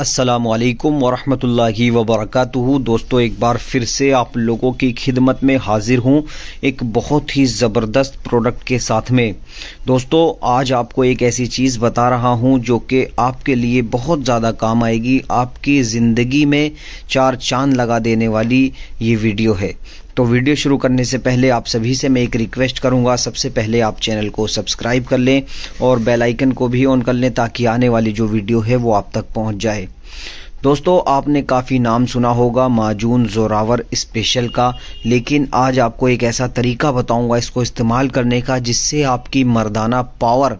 असलकम वरहि वबरक दोस्तों एक बार फिर से आप लोगों की खिदमत में हाजिर हूँ एक बहुत ही ज़बरदस्त प्रोडक्ट के साथ में दोस्तों आज आपको एक ऐसी चीज़ बता रहा हूँ जो कि आपके लिए बहुत ज़्यादा काम आएगी आपकी ज़िंदगी में चार चांद लगा देने वाली ये वीडियो है तो वीडियो शुरू करने से पहले आप सभी से मैं एक रिक्वेस्ट करूंगा सबसे पहले आप चैनल को सब्सक्राइब कर लें और बेल आइकन को भी ऑन कर लें ताकि आने वाली जो वीडियो है वो आप तक पहुंच जाए दोस्तों आपने काफ़ी नाम सुना होगा माजून जोरावर स्पेशल का लेकिन आज आपको एक ऐसा तरीका बताऊंगा इसको इस्तेमाल करने का जिससे आपकी मर्दाना पावर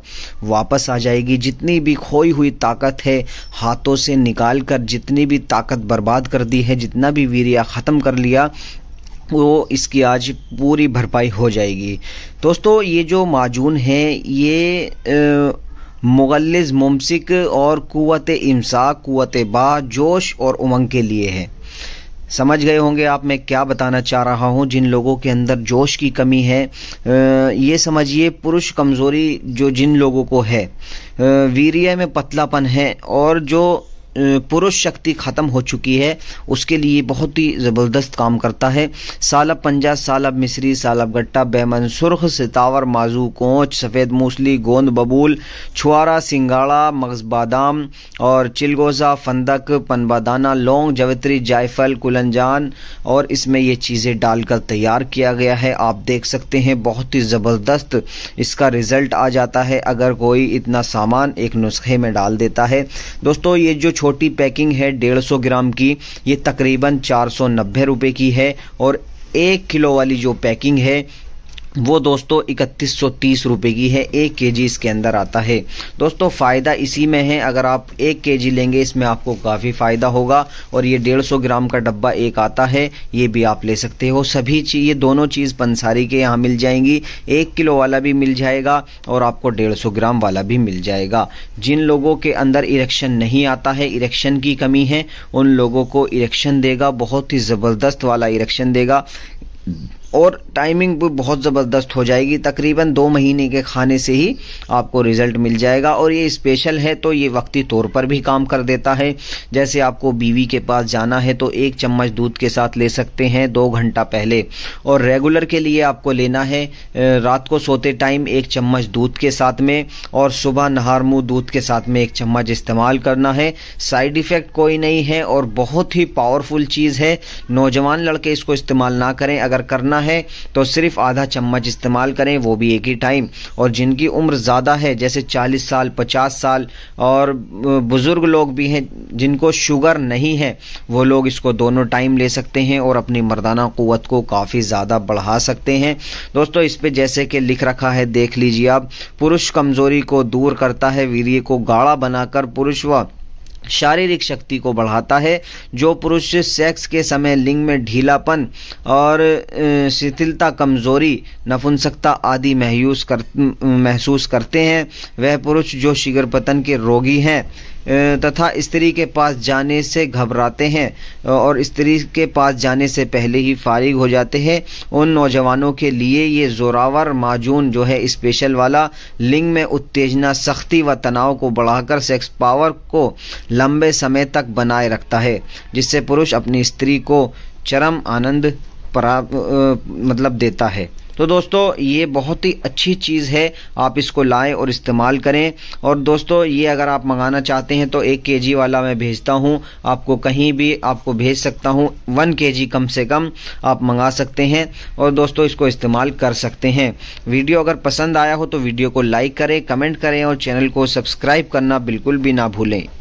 वापस आ जाएगी जितनी भी खोई हुई ताकत है हाथों से निकाल कर जितनी भी ताकत बर्बाद कर दी है जितना भी वीरिया ख़त्म कर लिया वो इसकी आज पूरी भरपाई हो जाएगी दोस्तों ये जो माजून है ये मुगलज़ मुमसिक और क़वत इमसा क़वत बा जोश और उमंग के लिए है समझ गए होंगे आप मैं क्या बताना चाह रहा हूँ जिन लोगों के अंदर जोश की कमी है ये समझिए पुरुष कमज़ोरी जो जिन लोगों को है वीरिया में पतलापन है और जो पुरुष शक्ति ख़त्म हो चुकी है उसके लिए बहुत ही ज़बरदस्त काम करता है सालब पंजा सालब मिस्री सालब गट्टा बैमन सुरख सितावर माजू कोंच सफ़ेद मूसली गोंद बबूल छुआरा सिंगाड़ा मगज़ बादाम और चिलगोज़ा फंदक पनबादाना लौंग जवित्री जायफल कुलंजान और इसमें ये चीज़ें डालकर तैयार किया गया है आप देख सकते हैं बहुत ही ज़बरदस्त इसका रिज़ल्ट आ जाता है अगर कोई इतना सामान एक नुस्खे में डाल देता है दोस्तों ये जो छोटी पैकिंग है 150 ग्राम की ये तकरीबन चार सौ की है और एक किलो वाली जो पैकिंग है वो दोस्तों इकतीस सौ तीस रुपये की है एक के जी इसके अंदर आता है दोस्तों फ़ायदा इसी में है अगर आप एक के जी लेंगे इसमें आपको काफ़ी फ़ायदा होगा और ये डेढ़ सौ ग्राम का डब्बा एक आता है ये भी आप ले सकते हो सभी चीज़ ये दोनों चीज़ पंसारी के यहाँ मिल जाएंगी एक किलो वाला भी मिल जाएगा और आपको डेढ़ सौ ग्राम वाला भी मिल जाएगा जिन लोगों के अंदर इरेक्शन नहीं आता है इरेक्शन की कमी है उन लोगों को इरेक्शन देगा बहुत ही ज़बरदस्त वाला इरेक्शन देगा और टाइमिंग भी बहुत ज़बरदस्त हो जाएगी तकरीबन दो महीने के खाने से ही आपको रिज़ल्ट मिल जाएगा और ये स्पेशल है तो ये वक्ती तौर पर भी काम कर देता है जैसे आपको बीवी के पास जाना है तो एक चम्मच दूध के साथ ले सकते हैं दो घंटा पहले और रेगुलर के लिए आपको लेना है रात को सोते टाइम एक चम्मच दूध के साथ में और सुबह नहार मुँह दूध के साथ में एक चम्मच इस्तेमाल करना है साइड इफ़ेक्ट कोई नहीं है और बहुत ही पावरफुल चीज़ है नौजवान लड़के इसको इस्तेमाल ना करें अगर करना करना है तो सिर्फ आधा चम्मच इस्तेमाल करें वो भी एक ही टाइम और जिनकी उम्र ज़्यादा है जैसे 40 साल 50 साल और बुज़ुर्ग लोग भी हैं जिनको शुगर नहीं है वो लोग इसको दोनों टाइम ले सकते हैं और अपनी मर्दाना क़वत को काफ़ी ज़्यादा बढ़ा सकते हैं दोस्तों इस पर जैसे कि लिख रखा है देख लीजिए आप पुरुष कमज़ोरी को दूर करता है वीर्य को गाढ़ा बनाकर पुरुष व शारीरिक शक्ति को बढ़ाता है जो पुरुष सेक्स के समय लिंग में ढीलापन और शिथिलता कमजोरी नपुंसकता आदि महसूस कर महसूस करते हैं वह पुरुष जो पतन के रोगी हैं तथा स्त्री के पास जाने से घबराते हैं और स्त्री के पास जाने से पहले ही फारिग हो जाते हैं उन नौजवानों के लिए ये जोरावर माजून जो है स्पेशल वाला लिंग में उत्तेजना सख्ती व तनाव को बढ़ाकर सेक्स पावर को लंबे समय तक बनाए रखता है जिससे पुरुष अपनी स्त्री को चरम आनंद प्राप्त मतलब देता है तो दोस्तों ये बहुत ही अच्छी चीज़ है आप इसको लाएं और इस्तेमाल करें और दोस्तों ये अगर आप मंगाना चाहते हैं तो एक केजी वाला मैं भेजता हूँ आपको कहीं भी आपको भेज सकता हूँ वन केजी कम से कम आप मंगा सकते हैं और दोस्तों इसको इस्तेमाल कर सकते हैं वीडियो अगर पसंद आया हो तो वीडियो को लाइक करें कमेंट करें और चैनल को सब्सक्राइब करना बिल्कुल भी ना भूलें